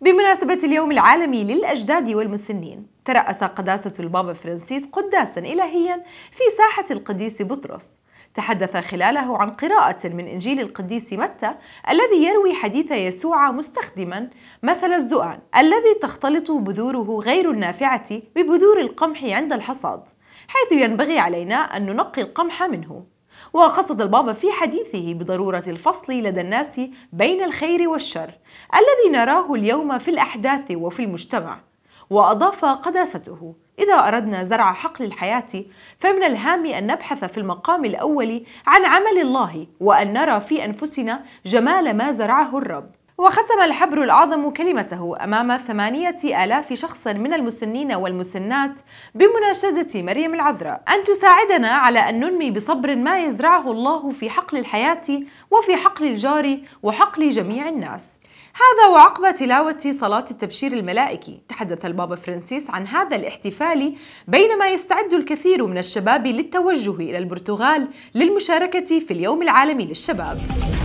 بمناسبة اليوم العالمي للأجداد والمسنين ترأس قداسة البابا فرانسيس قداسا إلهيا في ساحة القديس بطرس تحدث خلاله عن قراءة من إنجيل القديس متى الذي يروي حديث يسوع مستخدما مثل الزؤان الذي تختلط بذوره غير النافعة ببذور القمح عند الحصاد حيث ينبغي علينا أن ننقي القمح منه وقصد البابا في حديثه بضرورة الفصل لدى الناس بين الخير والشر الذي نراه اليوم في الأحداث وفي المجتمع وأضاف قداسته إذا أردنا زرع حقل الحياة فمن الهام أن نبحث في المقام الأول عن عمل الله وأن نرى في أنفسنا جمال ما زرعه الرب وختم الحبر الأعظم كلمته أمام ثمانية آلاف شخص من المسنين والمسنات بمناشدة مريم العذراء أن تساعدنا على أن ننمي بصبر ما يزرعه الله في حقل الحياة وفي حقل الجار وحقل جميع الناس هذا وعقب تلاوة صلاة التبشير الملائكي تحدث البابا فرانسيس عن هذا الاحتفال بينما يستعد الكثير من الشباب للتوجه إلى البرتغال للمشاركة في اليوم العالمي للشباب